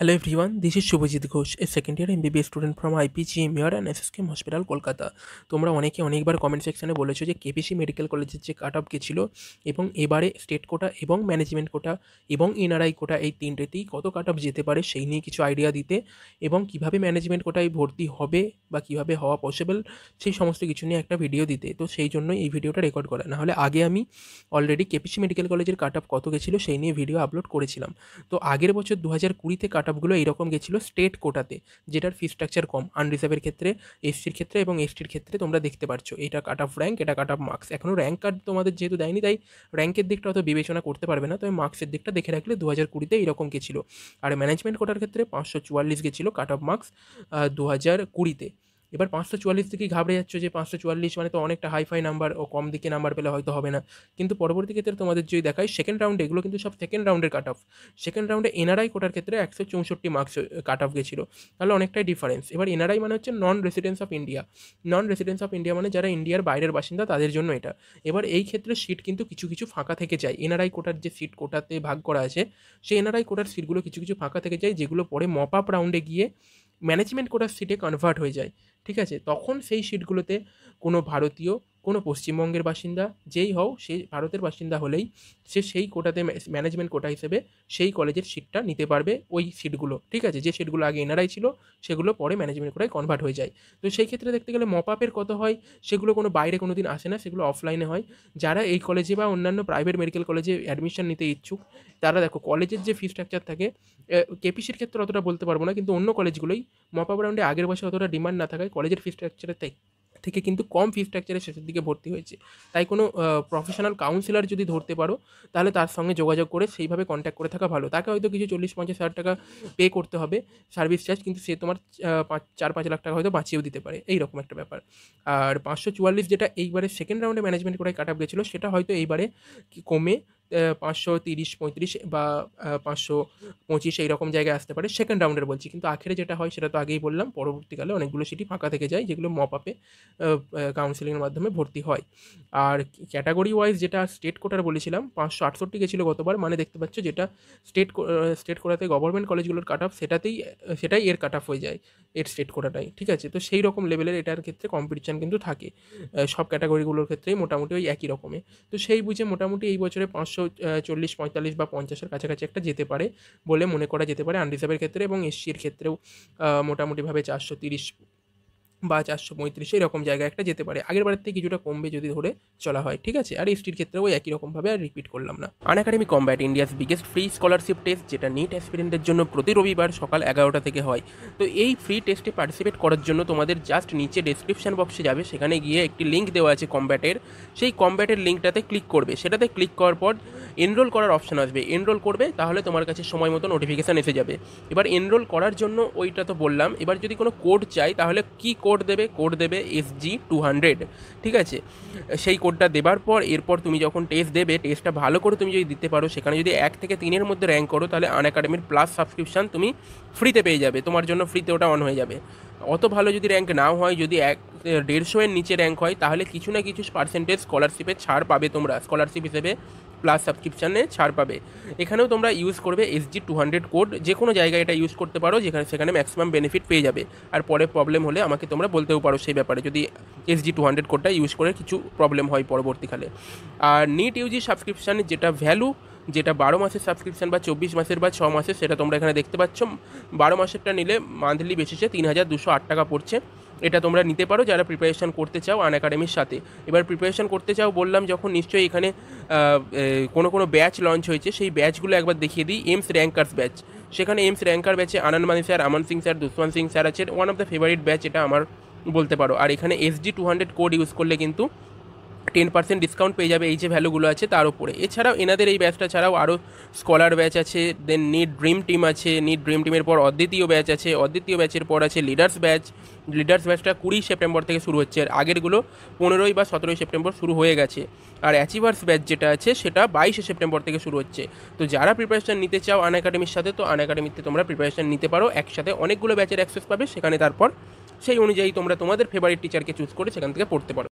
Hello everyone, this is Shubhajit Ghosh, a second year MBBS student from IPGM here and SSKM Hospital, Kolkata. তোমরা অনেকে অনেকবার comment সেকশনে বলেছো যে KPC medical কলেজের যে কাট অফ ছিল এবং এবারে স্টেট কোটা এবং ম্যানেজমেন্ট কোটা এবং এনআরআই কোটা এই তিনটেতেই কত কাট অফ যেতে পারে সেই নিয়ে কিছু আইডিয়া দিতে এবং কিভাবে ম্যানেজমেন্ট কোটায় ভর্তি হবে বা কিভাবে হওয়া পসিবল সেই সমস্ত কিছু নিয়ে একটা ভিডিও দিতে তো সেই জন্যই এই ভিডিওটা রেকর্ড করা নাহলে আগে আমি অলরেডি কেপিসি মেডিকেল কলেজের কাট অফ কত গেছিলো সেই নিয়ে ভিডিও আপলোড করেছিলাম তো আগের বছর দু হাজার কুড়িতে কাট স্টার্টআপগুলো এইরকম গেছিলো স্টেট কোটাতে যেটার ফি স্ট্রাকচার কম আনরিজার্ভের ক্ষেত্রে এসসির ক্ষেত্রে এবং এসটির ক্ষেত্রে তোমরা দেখতে পাচ্ছ এটা কাট অফ র্যাঙ্ক এটা কাট অফ মার্কস এখনও র্যাঙ্ক কার্ড তোমাদের যেহেতু দেয়নি তাই র্যাঙ্কের দিকটা অত বিবেচনা করতে পারবে না তবে মার্কসের দিকটা দেখে রাখলে দু হাজার কুড়িতে এইরকম গেছিলো আর ম্যানেজমেন্ট কোটার ক্ষেত্রে পাঁচশো চুয়াল্লিশ গেছিলো কাট অফ মার্কস দু হাজার কুড়িতে এবার পাঁচশো চুয়াল্লিশ থেকে ঘাবড়ে যাচ্ছ যে পাঁচশো চুয়াল্লিশ মানে তো অনেকটা হাইফাই নাম্বার ও কম দিকে নাম্বার পেলে হয়তো হবে না কিন্তু পরবর্তী ক্ষেত্রে তোমাদের যদি দেখায় সেকেন্ড রাউন্ডে এগুলো কিন্তু সব সেকেন্ড রাউন্ডের কাট অফ সেকেন্ড রাউন্ডে এনআরআই কোটার ক্ষেত্রে একশো চৌষট্টি মার্কস কাট অফ গেছিলো তাহলে অনেকটাই ডিফারেন্স এবার এনআরআই মানে হচ্ছে non residence of India non residence of India মানে যারা ইন্ডিয়ার বাইরের বাসিন্দা তাদের জন্য এটা এবার এই ক্ষেত্রে সিট কিন্তু কিছু কিছু ফাঁকা থেকে যায় এনআরআই কোটার যে সিট কোটাতে ভাগ করা আছে সেই এনআরআই কোটার সিটগুলো কিছু কিছু ফাঁকা থেকে যায় যেগুলো পরে মপ আপ রাউন্ডে গিয়ে ম্যানেজমেন্ট কোটার সিটে কনভার্ট হয়ে যায় ঠিক আছে তখন সেই সিটগুলোতে কোনো ভারতীয় কোনো পশ্চিমবঙ্গের বাসিন্দা যেই হও সে ভারতের বাসিন্দা হলেই সে সেই কোটাতে ম্যানেজমেন্ট কোটা হিসেবে সেই কলেজের সিটটা নিতে পারবে ওই সিটগুলো ঠিক আছে যে সিটগুলো আগে এনআরআই ছিল সেগুলো পরে ম্যানেজমেন্ট কোটায় কনভার্ট হয়ে যায় তো সেই ক্ষেত্রে দেখতে গেলে মপ আপের কত হয় সেগুলো কোনো বাইরে কোনো দিন আসে না সেগুলো অফলাইনে হয় যারা এই কলেজে বা অন্যান্য প্রাইভেট মেডিকেল কলেজে অ্যাডমিশন নিতে ইচ্ছুক তারা দেখো কলেজের যে ফি স্ট্রাকচার থাকে কেপিসির ক্ষেত্রে অতটা বলতে পারবো না কিন্তু অন্য কলেজগুলোই মপ আপ রাউন্ডে আগের বছর অতটা ডিমান্ড না থাকায় কলেজের ফি স্ট্রাকচারের থেকে কিন্তু কম ফি স্ট্রাকচারে শেষের দিকে ভর্তি হয়েছে তাই কোনো প্রফেশনাল কাউন্সিলার যদি ধরতে পারো তাহলে তার সঙ্গে যোগাযোগ করে সেইভাবে কন্ট্যাক্ট করে থাকা ভালো তাকে হয়তো কিছু চল্লিশ পঞ্চাশ হাজার টাকা পে করতে হবে সার্ভিস চার্জ কিন্তু সে তোমার পাঁচ চার পাঁচ লাখ টাকা হয়তো বাঁচিয়েও দিতে পারে এইরকম একটা ব্যাপার আর পাঁচশো চুয়াল্লিশ যেটা এইবারে সেকেন্ড রাউন্ডে ম্যানেজমেন্ট করে কাট আপ গেছিলো সেটা হয়তো এইবারে কমে পাঁচশো তিরিশ পঁয়ত্রিশ বা পাঁচশো পঁচিশ এইরকম জায়গায় আসতে পারে সেকেন্ড রাউন্ডের বলছি কিন্তু আখেরে যেটা হয় সেটা তো আগেই বললাম পরবর্তীকালে অনেকগুলো সিটি ফাঁকা থেকে যায় যেগুলো মপ আপে কাউন্সিলিংয়ের মাধ্যমে ভর্তি হয় আর ক্যাটাগরি ওয়াইজ যেটা স্টেট কোটার বলেছিলাম পাঁচশো আটষট্টি গেছিলো গতবার মানে দেখতে পাচ্ছ যেটা স্টেট স্টেট কোটাতে গভর্নমেন্ট কলেজগুলোর কাট অফ সেটাতেই সেটাই এর কাট অফ হয়ে যায় এর স্টেট কোটাটাই ঠিক আছে তো সেই রকম লেভেলের এটার ক্ষেত্রে কম্পিটিশান কিন্তু থাকে সব ক্যাটাগরিগুলোর ক্ষেত্রেই মোটামুটি ওই একই রকমে তো সেই বুঝে মোটামুটি এই বছরে পাঁচশো একশো চল্লিশ পঁয়তাল্লিশ বা পঞ্চাশের কাছাকাছি একটা যেতে পারে বলে মনে করা যেতে পারে আনরিজার্ভের ক্ষেত্রে এবং এসসির ক্ষেত্রেও মোটামুটিভাবে চারশো তিরিশ বা চারশো পঁয়ত্রিশ এরকম জায়গায় একটা যেতে পারে আগের বারের থেকে কিছুটা কমবে যদি ধরে চলা হয় ঠিক আছে আর এসটির ক্ষেত্রেও একই রকমভাবে আর রিপিট করলাম না Unacademy combat India's biggest free scholarship test যেটা নিট অ্যাসপিরেন্টদের জন্য প্রতি রবিবার সকাল এগারোটা থেকে হয় তো এই ফ্রি টেস্টে পার্টিসিপেট করার জন্য তোমাদের জাস্ট নিচে ডেসক্রিপশন বক্সে যাবে সেখানে গিয়ে একটি লিঙ্ক দেওয়া আছে কম্ব্যাটের সেই কম্ব্যাটের লিঙ্কটাতে ক্লিক করবে সেটাতে ক্লিক করার পর এনরোল করার অপশান আসবে এনরোল করবে তাহলে তোমার কাছে সময় মতো নোটিফিকেশান এসে যাবে এবার এনরোল করার জন্য ওইটা তো বললাম এবার যদি কোনো কোড চাই তাহলে কী কোড কোড দেবে কোড দেবে এস জি টু হান্ড্রেড ঠিক আছে সেই কোডটা দেবার পর এরপর তুমি যখন টেস্ট দেবে টেস্টটা ভালো করে তুমি যদি দিতে পারো সেখানে যদি এক থেকে তিনের মধ্যে র্যাঙ্ক করো তাহলে আন একাডেমির প্লাস সাবস্ক্রিপশান তুমি ফ্রিতে পেয়ে যাবে তোমার জন্য ফ্রিতে ওটা অন হয়ে যাবে অত ভালো যদি র্যাঙ্ক নাও হয় যদি এক দেড়শো এর নিচে র্যাঙ্ক হয় তাহলে কিছু না কিছু পার্সেন্টেজ স্কলারশিপে ছাড় পাবে তোমরা স্কলারশিপ হিসেবে প্লাস সাবস্ক্রিপশানে ছাড় পাবে এখানেও তোমরা ইউজ করবে এসজি টু হান্ড্রেড কোড যে কোনো জায়গায় এটা ইউজ করতে পারো যেখানে সেখানে ম্যাক্সিমাম বেনিফিট পেয়ে যাবে আর পরে প্রবলেম হলে আমাকে তোমরা বলতেও পারো সেই ব্যাপারে যদি এসজি টু হান্ড্রেড কোডটা ইউজ করে কিছু প্রবলেম হয় পরবর্তীকালে আর নিট ইউজি সাবস্ক্রিপশানের যেটা ভ্যালু যেটা বারো মাসের সাবস্ক্রিপশান বা চব্বিশ মাসের বা ছ মাসের সেটা তোমরা এখানে দেখতে পাচ্ছ বারো মাসেরটা নিলে মান্থলি বেসিসে তিন হাজার দুশো আট টাকা পড়ছে এটা তোমরা নিতে পারো যারা প্রিপারেশন করতে চাও আন একাডেমির সাথে এবার প্রিপারেশন করতে চাও বললাম যখন নিশ্চয়ই এখানে কোনো কোনো ব্যাচ লঞ্চ হয়েছে সেই ব্যাচগুলো একবার দেখিয়ে দিই এমস র্যাঙ্কার্স ব্যাচ সেখানে এমস র্যাঙ্কার ব্যাচে Anand Mani sir Aman Singh sir Duswan Singh sir আছে one of the favourite batch এটা আমার বলতে পারো আর এখানে SD two hundred code use করলে কিন্তু টেন পার্সেন্ট ডিসকাউন্ট পেয়ে যাবে এই যে ভ্যালুগুলো আছে তার উপরে এছাড়াও এনাদের এই ব্যাচটা ছাড়াও আরও স্কলার ব্যাচ আছে দেন নিট ড্রিম টিম আছে নিট ড্রিম টিমের পর অদ্বিতীয় ব্যাচ আছে অদ্বিতীয় ব্যাচের পর আছে লিডার্স ব্যাচ লিডার্স ব্যাচটা কুড়ি সেপ্টেম্বর থেকে শুরু হচ্ছে আর আগেরগুলো পনেরোই বা সতেরোই সেপ্টেম্বর শুরু হয়ে গেছে আর অ্যাচিভার্স ব্যাচ যেটা আছে সেটা বাইশে সেপ্টেম্বর থেকে শুরু হচ্ছে তো যারা প্রিপারেশান নিতে চাও আন একাডেমির সাথে তো আন একাডেমিতে তোমরা প্রিপারেশান নিতে পারো একসাথে অনেকগুলো ব্যাচের অ্যাক্সেস পাবে সেখানে তারপর সেই অনুযায়ী তোমরা তোমাদের ফেভারিট টিচারকে চুজ করে সেখান থেকে পড়তে পারো